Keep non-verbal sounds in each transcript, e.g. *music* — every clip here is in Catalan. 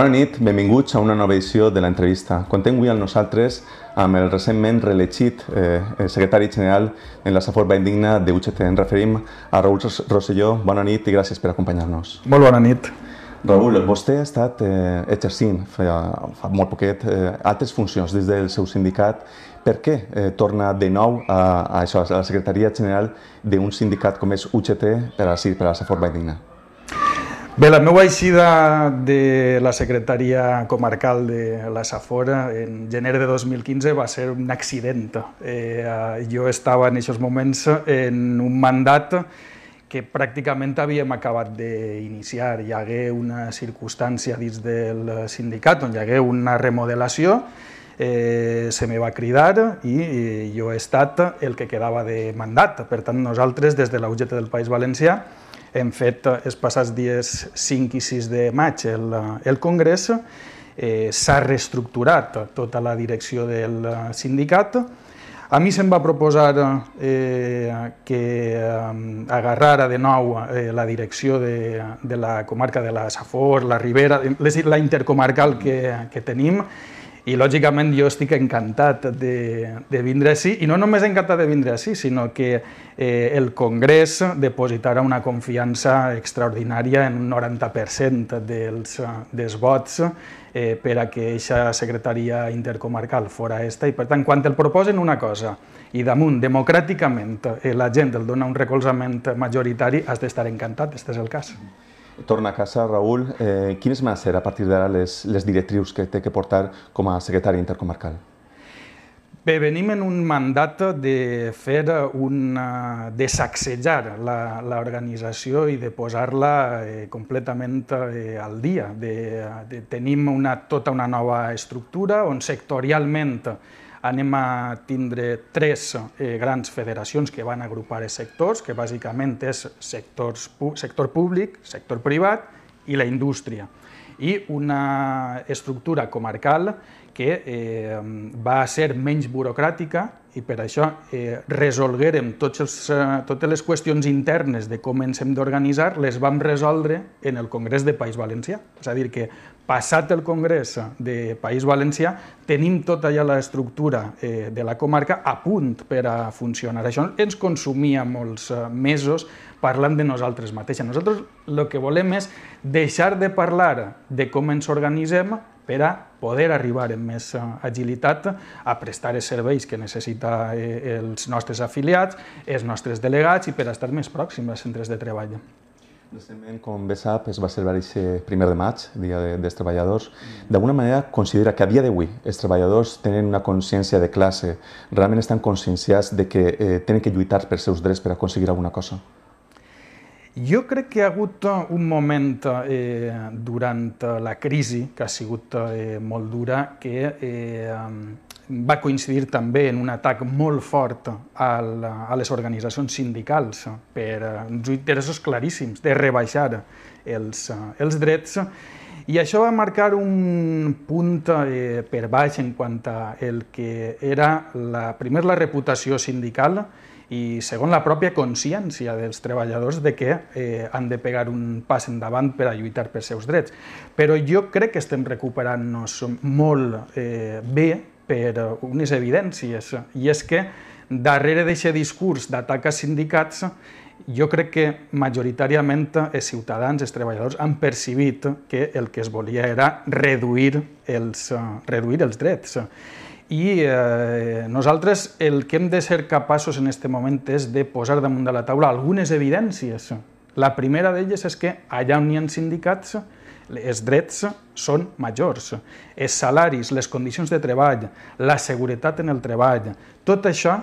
Bona nit, benvinguts a una nova edició de l'entrevista. Contem avui amb nosaltres amb el recentment reelegit eh, secretari general en la Safor Indigna de UGT. Ens referim a Raül Rosselló. Bona nit i gràcies per acompanyar-nos. Molt bona nit. Raül, vostè ha estat eh, exercint fa, fa molt poquet eh, altres funcions des del seu sindicat. Per què eh, torna de nou a, a, això, a la secretaria general d'un sindicat com és UGT per a, sí, per a la Safor Indigna? Bé, la meva eixida de la secretaria comarcal de la Safora en gener de 2015 va ser un accident. Eh, eh, jo estava en aquests moments en un mandat que pràcticament havíem acabat d'iniciar. Hi hagué una circumstància dins del sindicat on hi hagué una remodelació eh, se me va cridar i, eh, jo he estat el que quedava de mandat. Per tant, nosaltres, des de la UGT del País Valencià, hem fet eh, els passats dies 5 i 6 de maig el, eh, el Congrés, eh, s'ha reestructurat tota la direcció del eh, sindicat, a mi se'm va proposar eh, que eh, agarrara de nou eh, la direcció de, de la comarca de la Safor, la Ribera, la intercomarcal que, que tenim, i lògicament jo estic encantat de, de vindre així, i no només encantat de vindre així, sinó que eh, el Congrés depositarà una confiança extraordinària en un 90% dels, dels vots eh, per a que aquesta secretaria intercomarcal fora esta. I per tant, quan el proposen una cosa i damunt, democràticament, eh, la gent el dona un recolzament majoritari, has d'estar encantat, este és el cas. Mm torna a casa, Raül, eh, quines van ser a partir d'ara les, les directrius que té que portar com a secretari intercomarcal? Bé, venim en un mandat de fer un... de sacsejar l'organització i de posar-la eh, completament eh, al dia. De, de, tenim una, tota una nova estructura on sectorialment anem a tindre tres eh, grans federacions que van agrupar els sectors, que bàsicament és sectors, sector públic, sector privat i la indústria. I una estructura comarcal que eh, va ser menys burocràtica i per això eh, resolguérem tots els, eh, totes les qüestions internes de com ens hem d'organitzar, les vam resoldre en el Congrés de País Valencià. És a dir, que passat el Congrés de País Valencià tenim tota ja l'estructura eh, de la comarca a punt per a funcionar. Això ens consumia molts eh, mesos parlant de nosaltres mateixos. Nosaltres el que volem és deixar de parlar de com ens organitzem per a poder arribar amb més eh, agilitat a prestar els serveis que necessita eh, els nostres afiliats, els nostres delegats i per a estar més pròxims als centres de treball. Recentment, com bé sap, es va celebrar aquest primer de maig, Dia de, dels Treballadors. D'alguna manera, considera que a dia d'avui els treballadors tenen una consciència de classe, realment estan conscienciats de que eh, tenen que lluitar pels seus drets per aconseguir alguna cosa? Jo crec que hi ha hagut eh, un moment eh, durant eh, la crisi, que ha sigut eh, molt dura, que eh, va coincidir també en un atac molt fort al, a les organitzacions sindicals per eh, uns interessos claríssims de rebaixar els, els drets i això va marcar un punt eh, per baix en quant a el que era la, primer la reputació sindical i segon la pròpia consciència dels treballadors de que eh, han de pegar un pas endavant per a lluitar pels seus drets. Però jo crec que estem recuperant-nos molt eh, bé per unes evidències, i és que darrere d'aquest discurs d'atac a sindicats jo crec que majoritàriament els ciutadans, els treballadors, han percebit que el que es volia era reduir els, reduir els drets i eh, nosaltres el que hem de ser capaços en aquest moment és de posar damunt de la taula algunes evidències. La primera d'elles és que allà on hi ha sindicats, els drets són majors, els salaris, les condicions de treball, la seguretat en el treball, tot això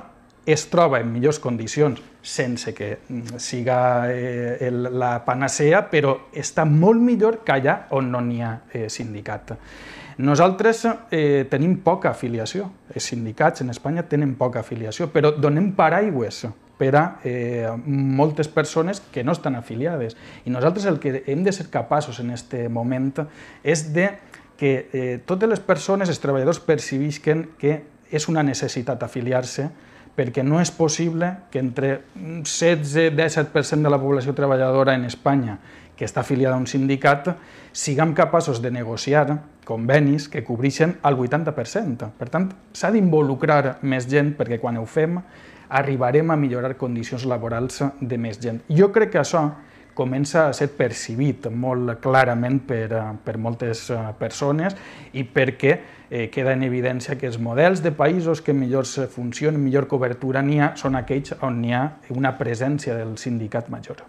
es troba en millors condicions, sense que mm, siga eh, la panacea, però està molt millor que allà on no n'hi ha eh, sindicat. Nosaltres eh, tenim poca afiliació, els sindicats en Espanya tenen poca afiliació, però donem paraigües per a eh, moltes persones que no estan afiliades. I nosaltres el que hem de ser capaços en aquest moment és de que eh, totes les persones, els treballadors, percebisquen que és una necessitat afiliar-se perquè no és possible que entre 16-17% de la població treballadora en Espanya que està afiliada a un sindicat, siguem capaços de negociar convenis que cobreixen el 80%. Per tant, s'ha d'involucrar més gent perquè quan ho fem arribarem a millorar condicions laborals de més gent. Jo crec que això comença a ser percebit molt clarament per, per moltes eh, persones i perquè eh, queda en evidència que els models de països que millor se funcionen, millor cobertura n'hi ha, són aquells on hi ha una presència del sindicat major.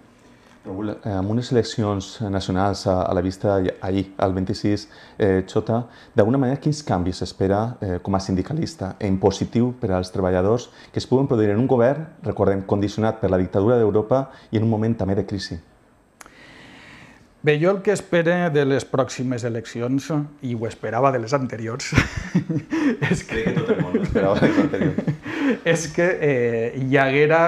Raül, eh, amb unes eleccions nacionals a, a la vista ahir, el 26 eh, Xota, d'alguna manera quins canvis s'espera eh, com a sindicalista en positiu per als treballadors que es puguen produir en un govern, recordem, condicionat per la dictadura d'Europa i en un moment també de crisi? Bé, jo el que espero de les pròximes eleccions, i ho esperava de les anteriors, *laughs* és que... Sí, que tot el món esperava de les anteriors. *laughs* és que eh, hi haguera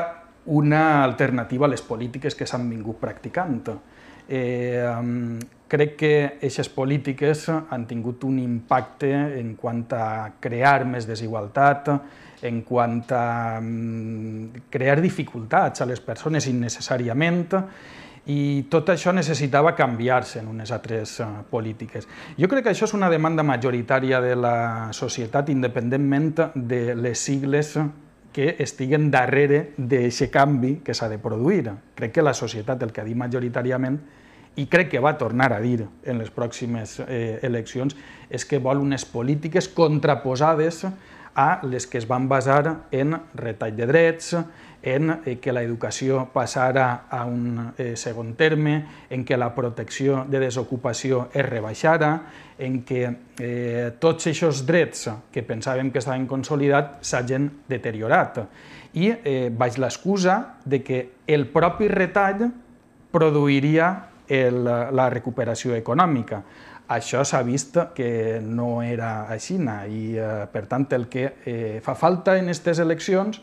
una alternativa a les polítiques que s'han vingut practicant. Eh, crec que aquestes polítiques han tingut un impacte en quant a crear més desigualtat, en quant a mm, crear dificultats a les persones innecessàriament, i tot això necessitava canviar-se en unes altres eh, polítiques. Jo crec que això és una demanda majoritària de la societat, independentment de les sigles que estiguen darrere d'aquest canvi que s'ha de produir. Crec que la societat el que ha dit majoritàriament i crec que va tornar a dir en les pròximes eh, eleccions és que vol unes polítiques contraposades a les que es van basar en retall de drets, en eh, que la educació passara a un eh, segon terme, en que la protecció de desocupació es rebaixara, en que eh, tots aquests drets que pensàvem que estaven consolidats s'hagin deteriorat. I vaig l'excusa de que el propi retall produiria la recuperació econòmica. Això s'ha vist que no era així i, per tant, el que fa falta en aquestes eleccions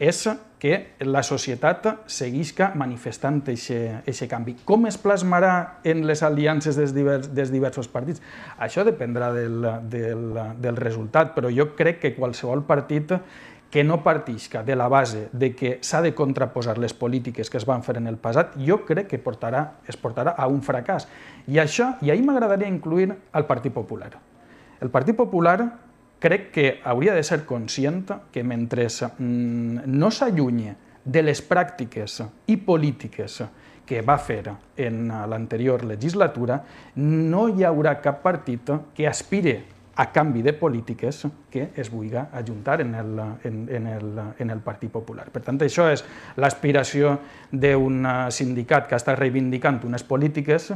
és que la societat seguisca manifestant aquest canvi. Com es plasmarà en les aliances dels, divers, dels diversos partits? Això dependrà del, del, del resultat, però jo crec que qualsevol partit que no partisca de la base de que s'ha de contraposar les polítiques que es van fer en el passat, jo crec que portarà, es portarà a un fracàs. I això, i ahir m'agradaria incluir al Partit Popular. El Partit Popular crec que hauria de ser conscient que mentre mm, no s'allunyi de les pràctiques i polítiques que va fer en l'anterior legislatura, no hi haurà cap partit que aspire a canvi de polítiques que es vulgui ajuntar en el, en, en, el, en el Partit Popular. Per tant, això és l'aspiració d'un sindicat que està reivindicant unes polítiques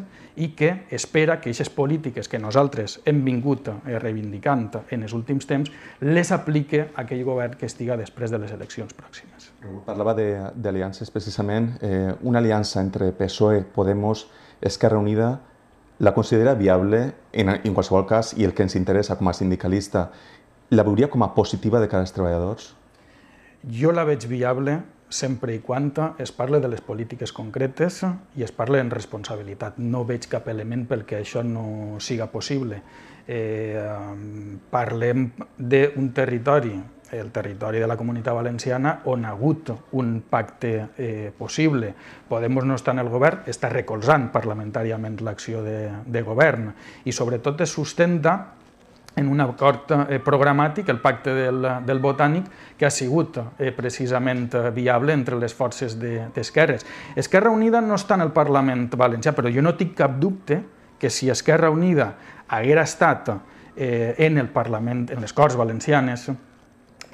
i que espera que aquestes polítiques que nosaltres hem vingut eh, reivindicant en els últims temps les apliqui aquell govern que estiga després de les eleccions pròximes. Parlava d'aliances precisament, eh, una aliança entre PSOE, Podemos, Esquerra Unida, la considera viable en, en qualsevol cas i el que ens interessa com a sindicalista, la veuria com a positiva de cada treballadors? Jo la veig viable sempre i quan es parle de les polítiques concretes i es parle en responsabilitat. No veig cap element pel que això no siga possible. Eh, parlem d'un territori Eh, el territori de la Comunitat Valenciana on ha hagut un pacte eh, possible. Podemos no està en el govern, està recolzant parlamentàriament l'acció de, de govern i sobretot es sustenta en un acord eh, programàtic, el pacte del, del Botànic, que ha sigut eh, precisament viable entre les forces d'esquerres. De, Esquerra Unida no està en el Parlament valencià, però jo no tinc cap dubte que si Esquerra Unida haguera estat eh, en el Parlament, en les Corts Valencianes,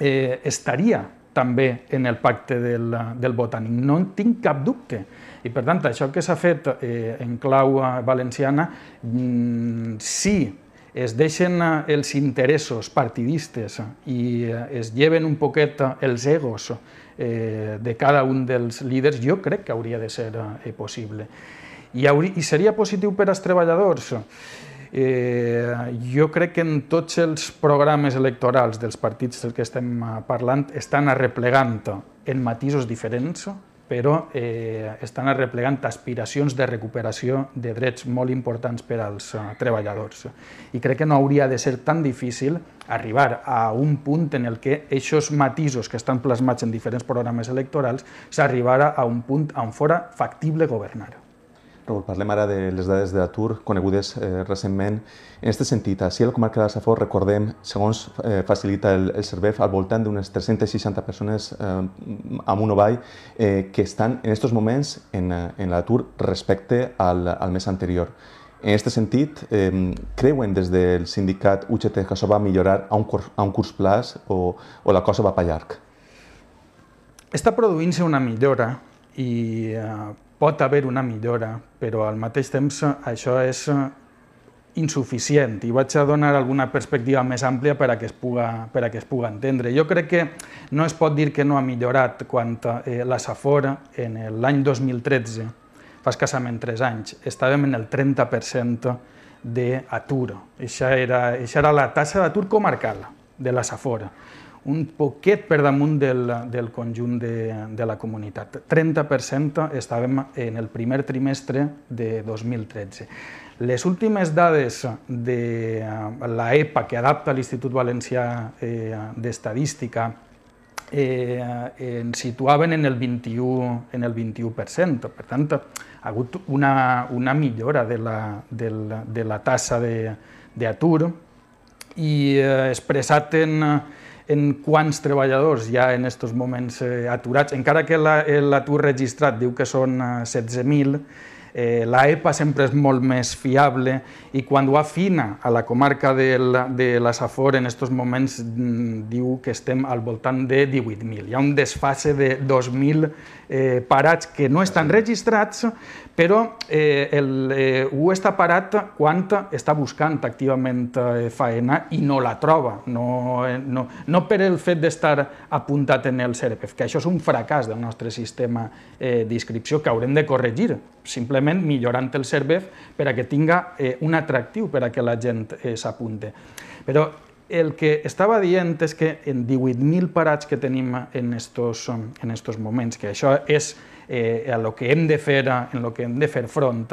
eh, estaria també en el pacte del, del botànic, no en tinc cap dubte. I per tant, això que s'ha fet eh, en clau eh, valenciana, mm, sí, es deixen eh, els interessos partidistes i eh, es lleven un poquet els egos de cada un dels líders, jo crec que hauria de ser possible. I, hauria, i seria positiu per als treballadors? Eh, jo crec que en tots els programes electorals dels partits del que estem eh, parlant estan arreplegant en matisos diferents, però eh, estan arreplegant aspiracions de recuperació de drets molt importants per als eh, treballadors. I crec que no hauria de ser tan difícil arribar a un punt en el que aquests matisos que estan plasmats en diferents programes electorals s'arribara a un punt on fora factible governar parlem ara de les dades de l'atur conegudes eh, recentment. En aquest sentit, així a la comarca de la Safor, recordem, segons eh, facilita el, el Cervef, al voltant d'unes 360 persones eh, amb un ovall eh, que estan en aquests moments en, eh, en l'atur respecte al, al mes anterior. En aquest sentit, eh, creuen des del sindicat UGT que això va millorar a un curs, a un curs plaç o, o la cosa va per llarg? Està produint-se una millora i eh, pot haver una millora, però al mateix temps eh, això és eh, insuficient i vaig a donar alguna perspectiva més àmplia per a que es puga, per a que es puga entendre. Jo crec que no es pot dir que no ha millorat quan eh, la Safor en l'any 2013, fa escassament 3 anys, estàvem en el 30% d'atur. Això era, això era la tassa d'atur comarcal de la Safora un poquet per damunt del, del conjunt de, de la comunitat. 30% estàvem en el primer trimestre de 2013. Les últimes dades de eh, la EPA que adapta l'Institut Valencià eh, d'Estadística, eh, ens situaven en el 21, en el 21%. Per tant, ha hagut una, una millora de la, de la, de la tassa d'atur i eh, expressat en, en quants treballadors hi ha en aquests moments eh, aturats, encara que eh, l'atur registrat diu que són 16.000, eh, eh, la EPA sempre és molt més fiable i quan ho afina a la comarca de la, de la Safor en aquests moments mm, diu que estem al voltant de 18.000. Hi ha un desfase de 2.000 eh, parats que no estan registrats, però eh, el, eh, ho està parat quan està buscant activament eh, faena i no la troba, no, eh, no, no per el fet d'estar apuntat en el CERPEF, que això és un fracàs del nostre sistema eh, d'inscripció que haurem de corregir, simplement simplement millorant el CERVEF per a que tinga eh, un atractiu per a que la gent eh, s'apunte. Però el que estava dient és que en 18.000 parats que tenim en estos, en estos moments, que això és eh, a lo que hem de fer, en lo que hem de fer front,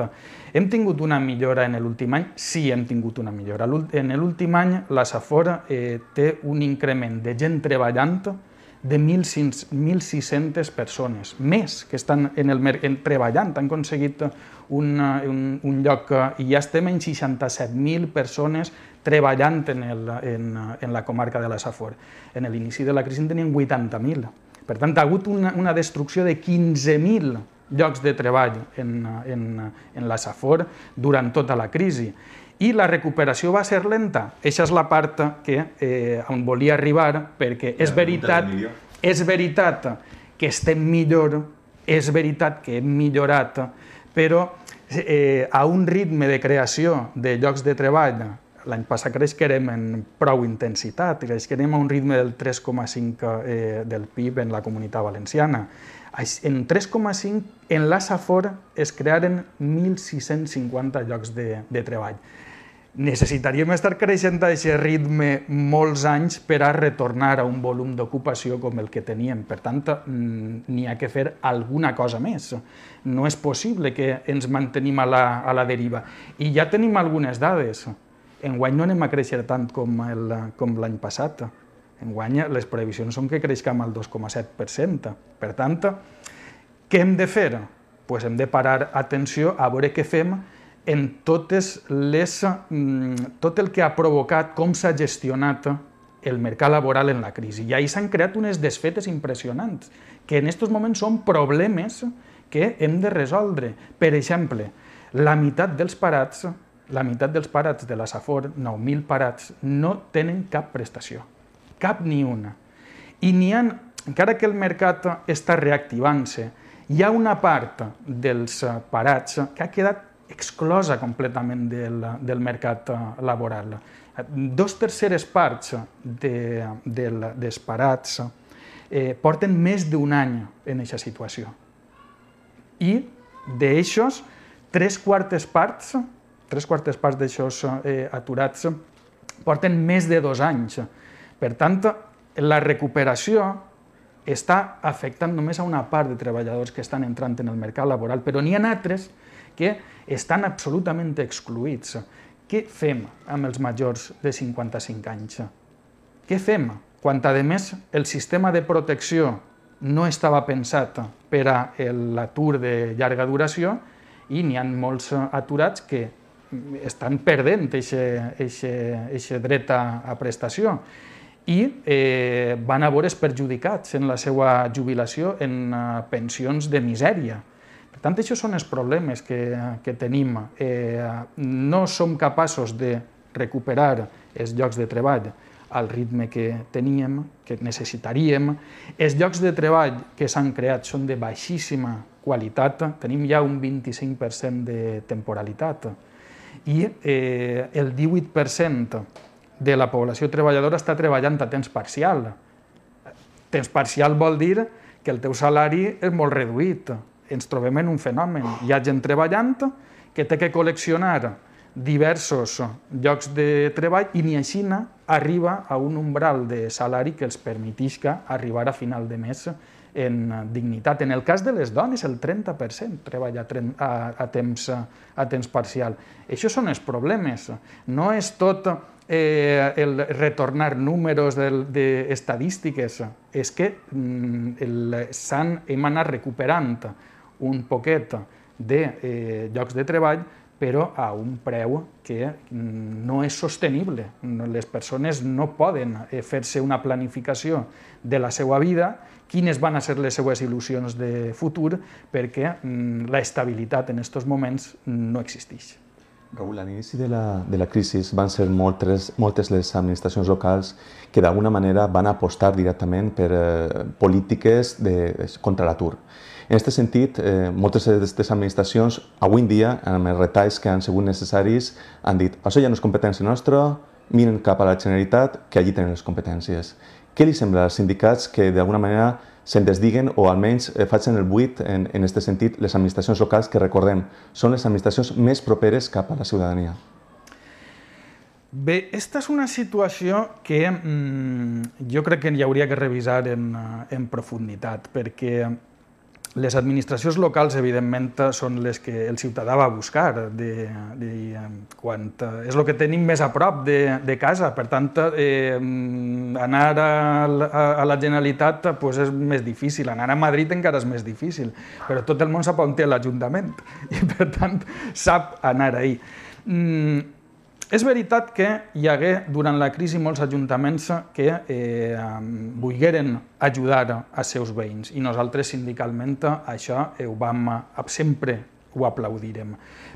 hem tingut una millora en l'últim any? Sí, hem tingut una millora. En l'últim any la Safor eh, té un increment de gent treballant de 1.600 persones, més que estan en el, en, treballant, han aconseguit un, un, un lloc eh, i ja estem en 67.000 persones treballant en, el, en, en la comarca de la Safor. En l'inici de la crisi en tenien 80.000. Per tant, ha hagut una, una destrucció de 15.000 llocs de treball en, en, en la Safor durant tota la crisi i la recuperació va ser lenta. Això és la part que eh, on volia arribar, perquè és veritat, és veritat que estem millor, és veritat que hem millorat, però eh, a un ritme de creació de llocs de treball l'any passat creix que érem en prou intensitat, creix que érem a un ritme del 3,5 eh, del PIB en la comunitat valenciana. En 3,5, en la Safor es crearen 1.650 llocs de, de treball necessitaríem estar creixent a aquest ritme molts anys per a retornar a un volum d'ocupació com el que teníem. Per tant, mm, n'hi ha que fer alguna cosa més. No és possible que ens mantenim a la, a la deriva. I ja tenim algunes dades. Enguany no anem a créixer tant com l'any passat. Enguany les previsions són que creixem al 2,7%. Per tant, què hem de fer? Pues hem de parar atenció a veure què fem en totes les, mm, tot el que ha provocat, com s'ha gestionat el mercat laboral en la crisi. I ahir s'han creat unes desfetes impressionants, que en aquests moments són problemes que hem de resoldre. Per exemple, la meitat dels parats, la meitat dels parats de la Safor, 9.000 parats, no tenen cap prestació, cap ni una. I n'hi ha, encara que el mercat està reactivant-se, hi ha una part dels parats que ha quedat exclosa completament del, del mercat eh, laboral. Dos terceres parts de, de, dels parats eh, porten més d'un any en aquesta situació. I d'aixòs, tres quartes parts, tres quartes parts d'aixòs eh, aturats porten més de dos anys. Per tant, la recuperació està afectant només a una part de treballadors que estan entrant en el mercat laboral, però n'hi ha altres que estan absolutament excluïts. Què fem amb els majors de 55 anys? Què fem quan, a més, el sistema de protecció no estava pensat per a l'atur de llarga duració i n'hi ha molts aturats que estan perdent aquest dret a, a prestació i eh, van a veure's perjudicats en la seva jubilació en uh, pensions de misèria. Per tant, això són els problemes que, que tenim. Eh, no som capaços de recuperar els llocs de treball al ritme que teníem, que necessitaríem. Els llocs de treball que s'han creat són de baixíssima qualitat, tenim ja un 25% de temporalitat i eh, el 18% de la població treballadora està treballant a temps parcial. Temps parcial vol dir que el teu salari és molt reduït, ens trobem en un fenomen. Hi ha gent treballant que té que col·leccionar diversos llocs de treball i ni així arriba a un umbral de salari que els permetisca arribar a final de mes en dignitat. En el cas de les dones, el 30% treballa a, temps, a temps parcial. Això són els problemes. No és tot eh, el retornar números d'estadístiques, de, de és que mm, s'han anat recuperant un poquet de eh, llocs de treball, però a un preu que mm, no és sostenible. Les persones no poden eh, fer-se una planificació de la seva vida, quines van a ser les seues il·lusions de futur, perquè mm, la estabilitat en aquests moments no existeix. Raül, a l'inici de, la, de la crisi van ser moltes, moltes les administracions locals que d'alguna manera van apostar directament per eh, polítiques de, contra l'atur. En aquest sentit, eh, moltes d'aquestes administracions, avui en dia, amb els retalls que han sigut necessaris, han dit això ja no és competència nostra, miren cap a la Generalitat, que allí tenen les competències. Què li sembla als sindicats que d'alguna manera se'n desdiguen o almenys eh, facin el buit en aquest sentit les administracions locals que recordem són les administracions més properes cap a la ciutadania? Bé, esta és una situació que mmm, jo crec que hi hauria que revisar en, en profunditat, perquè les administracions locals, evidentment, són les que el ciutadà va buscar. De, de, quan, eh, és el que tenim més a prop de, de casa, per tant, eh, mm, anar a, a, a la Generalitat pues, és més difícil, anar a Madrid encara és més difícil, però tot el món sap on té l'Ajuntament *laughs* i, per tant, sap anar ahir. Mm, és veritat que hi hagué, durant la crisi, molts ajuntaments que eh, volgueren ajudar els seus veïns i nosaltres sindicalment això ho vam, sempre ho aplaudirem.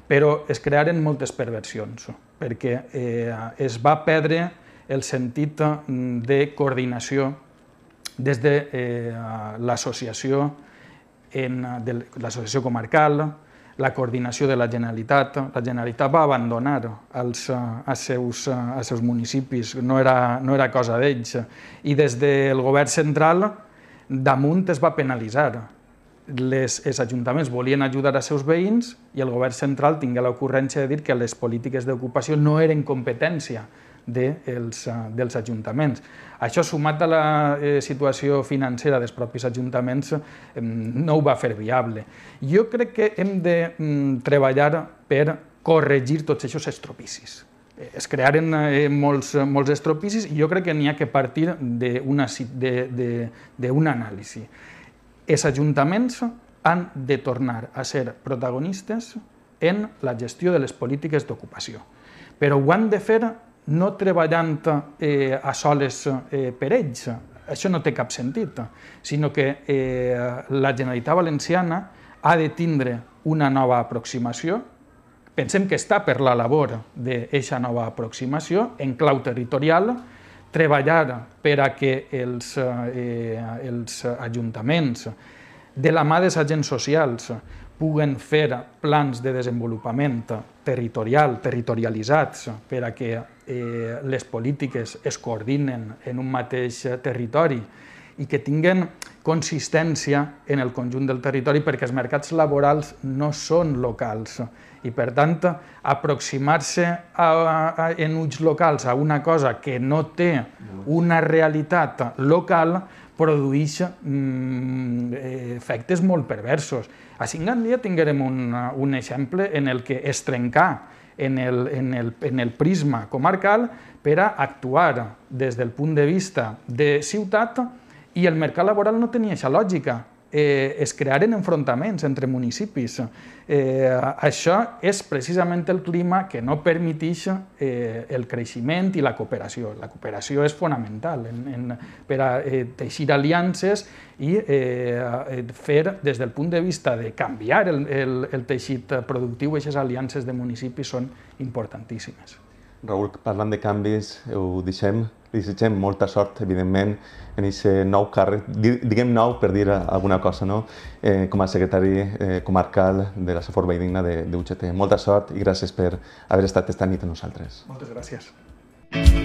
Però es crearen moltes perversions, perquè eh, es va perdre el sentit de coordinació des de eh, l'associació l'associació comarcal, la coordinació de la Generalitat. La Generalitat va abandonar els, eh, els, seus, eh, els seus municipis, no era, no era cosa d'ells. I des del govern central, damunt es va penalitzar. Les, els ajuntaments volien ajudar els seus veïns i el govern central tingué l'ocurrència de dir que les polítiques d'ocupació no eren competència dels, eh, dels ajuntaments. Això sumat a la eh, situació financera dels propis ajuntaments eh, no ho va fer viable. Jo crec que hem de mm, treballar per corregir tots aquests estropicis eh, es crearen eh, molts, molts estropicis i jo crec que n'hi ha que partir d'una anàlisi. Els ajuntaments han de tornar a ser protagonistes en la gestió de les polítiques d'ocupació, però ho han de fer no treballant eh, a soles eh, per ells. Això no té cap sentit, sinó que eh, la Generalitat Valenciana ha de tindre una nova aproximació. Pensem que està per la labor d'aquesta nova aproximació en clau territorial, treballar per a que els, eh, els ajuntaments, de la mà dels agents socials, puguen fer plans de desenvolupament territorial, territorialitzats, per a que eh, les polítiques es coordinen en un mateix territori i que tinguen consistència en el conjunt del territori perquè els mercats laborals no són locals i per tant aproximar-se en ulls locals a una cosa que no té una realitat local produeix mm, eh, efectes molt perversos a Singàlia tinguem un, un exemple en el que es trencà en el, en, el, en el prisma comarcal per a actuar des del punt de vista de ciutat i el mercat laboral no tenia aquesta lògica eh, es crearen enfrontaments entre municipis. Eh, això és precisament el clima que no permetix eh, el creixement i la cooperació. La cooperació és fonamental en, en, per a eh, teixir aliances i eh, eh fer, des del punt de vista de canviar el, el, el teixit productiu, aquestes aliances de municipis són importantíssimes. Raül, parlant de canvis, ho deixem. Li desitgem molta sort, evidentment, en aquest nou càrrec, diguem nou per dir alguna cosa, no? Eh, com a secretari eh, comarcal de la i Digna de, de Molta sort i gràcies per haver estat esta nit amb nosaltres. Moltes gràcies.